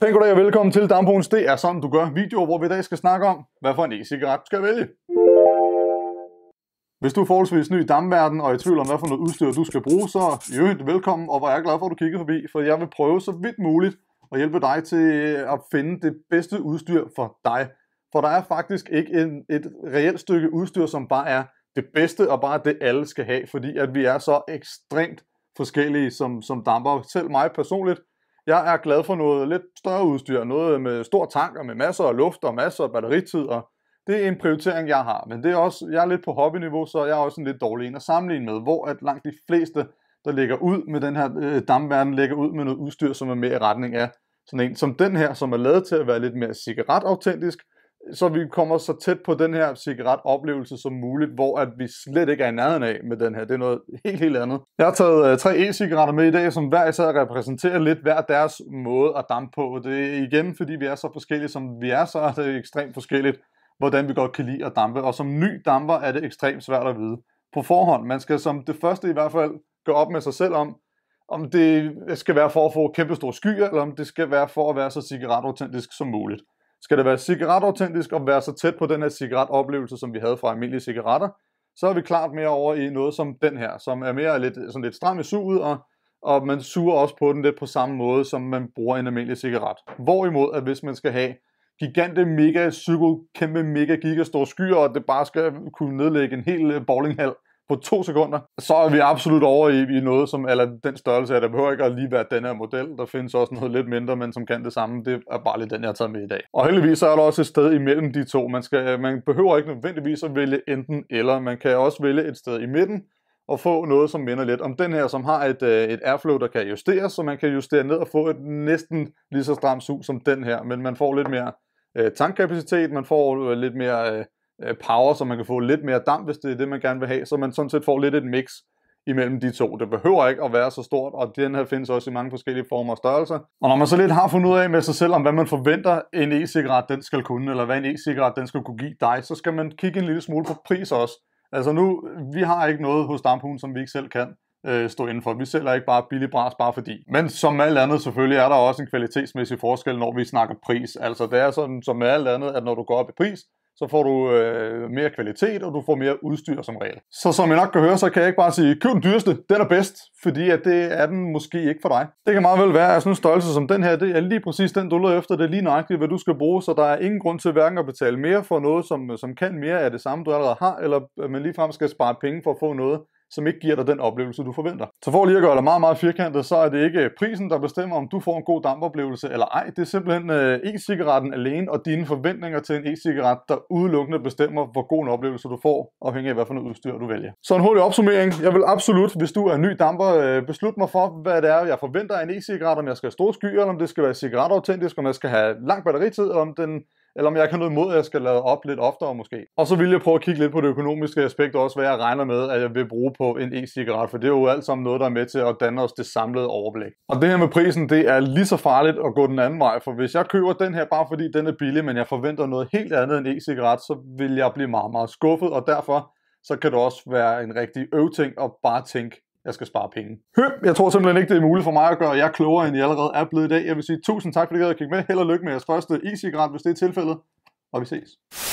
Pæn goddag og velkommen til Dampons. Det er sådan, du gør videoer, hvor vi i dag skal snakke om, hvad for en e-cigaret skal vælge. Hvis du er forholdsvis ny i dammverdenen og er i tvivl om, hvad for noget udstyr du skal bruge, så er du velkommen, og hvor jeg er glad for, at du kigger forbi, for jeg vil prøve så vidt muligt at hjælpe dig til at finde det bedste udstyr for dig. For der er faktisk ikke en, et reelt stykke udstyr, som bare er det bedste, og bare det alle skal have, fordi at vi er så ekstremt forskellige som, som damper. Selv mig personligt jeg er glad for noget lidt større udstyr, noget med stor tank og med masser af luft og masser af batteritid, og det er en prioritering, jeg har. Men det er også, jeg er lidt på hobbyniveau, så jeg er også en lidt dårlig en at sammenligne med, hvor at langt de fleste, der ligger ud med den her øh, dammverden, ligger ud med noget udstyr, som er mere i retning af sådan en som den her, som er lavet til at være lidt mere cigaretautentisk, så vi kommer så tæt på den her cigaretoplevelse som muligt, hvor at vi slet ikke er i nærheden af med den her. Det er noget helt, helt andet. Jeg har taget øh, tre e-cigaretter med i dag, som hver især repræsenterer lidt hver deres måde at dampe på. Det er igen, fordi vi er så forskellige, som vi er, så er det ekstremt forskelligt, hvordan vi godt kan lide at dampe. Og som ny damper er det ekstremt svært at vide på forhånd. Man skal som det første i hvert fald gå op med sig selv om, om det skal være for at få kæmpe store skyer, eller om det skal være for at være så cigaretautentisk som muligt. Skal det være cigaretautentisk og være så tæt på den her cigaretoplevelse, som vi havde fra almindelige cigaretter, så er vi klart mere over i noget som den her, som er mere lidt, sådan lidt stram i suget, og, og man suger også på den lidt på samme måde, som man bruger en almindelig cigaret. Hvorimod, at hvis man skal have gigante, mega, psyko, kæmpe, mega, gigastore skyer, og det bare skal kunne nedlægge en hel øh, bowlinghal, på to sekunder, så er vi absolut over i, i noget, som eller den størrelse her. Der behøver ikke at lige være den her model. Der findes også noget lidt mindre, men som kan det samme. Det er bare lige den, jeg har taget med i dag. Og heldigvis så er der også et sted imellem de to. Man, skal, man behøver ikke nødvendigvis at vælge enten eller. Man kan også vælge et sted i midten, og få noget, som minder lidt om den her, som har et, øh, et airflow, der kan justeres, så man kan justere ned og få et næsten lige så stramt sug som den her, men man får lidt mere øh, tankkapacitet, man får øh, lidt mere øh, Øh, power, så man kan få lidt mere damp, hvis det er det, man gerne vil have, så man sådan set får lidt et mix imellem de to. Det behøver ikke at være så stort, og den her findes også i mange forskellige former og størrelser. Og når man så lidt har fundet ud af med sig selv, om hvad man forventer en e-cigaret den skal kunne, eller hvad en e-cigaret den skal kunne give dig, så skal man kigge en lille smule på pris også. Altså nu, vi har ikke noget hos Damphun, som vi ikke selv kan øh, stå indenfor. Vi sælger ikke bare billig bras, bare fordi. Men som alt andet selvfølgelig er der også en kvalitetsmæssig forskel, når vi snakker pris. Altså det er sådan som med alt andet, at når du går op i pris, så får du øh, mere kvalitet, og du får mere udstyr som regel. Så som jeg nok kan høre, så kan jeg ikke bare sige, køb den dyreste, den er bedst, fordi at det er den måske ikke for dig. Det kan meget vel være, at sådan en størrelse som den her, det er lige præcis den, du leder efter, det er lige nøjagtigt, hvad du skal bruge, så der er ingen grund til hverken at betale mere for noget, som, som kan mere af det samme, du allerede har, eller øh, man ligefrem skal spare penge for at få noget, som ikke giver dig den oplevelse, du forventer. Så for lige at gøre det meget, meget firkantet, så er det ikke prisen, der bestemmer, om du får en god dampoplevelse eller ej. Det er simpelthen øh, e-cigaretten alene og dine forventninger til en e-cigaret, der udelukkende bestemmer, hvor god en oplevelse du får, afhængig af, hvad for noget udstyr du vælger. Så en hurtig opsummering. Jeg vil absolut, hvis du er ny damper, øh, beslutte mig for, hvad det er, jeg forventer af en e-cigaret, om jeg skal have store skyer, eller om det skal være cigaretautentisk, om jeg skal have lang batteritid, eller om den eller om jeg kan noget imod, at jeg skal lade op lidt oftere måske. Og så vil jeg prøve at kigge lidt på det økonomiske aspekt også, hvad jeg regner med, at jeg vil bruge på en e-cigaret, for det er jo alt sammen noget, der er med til at danne os det samlede overblik. Og det her med prisen, det er lige så farligt at gå den anden vej, for hvis jeg køber den her bare fordi den er billig, men jeg forventer noget helt andet end e-cigaret, så vil jeg blive meget, meget skuffet, og derfor så kan det også være en rigtig øvting at bare tænke jeg skal spare penge. Hø, jeg tror simpelthen ikke, det er muligt for mig at gøre jer klogere, end I allerede er blevet i dag. Jeg vil sige tusind tak, fordi I havde kigget med. Held og lykke med jeres første e-cigaret, hvis det er tilfældet. Og vi ses.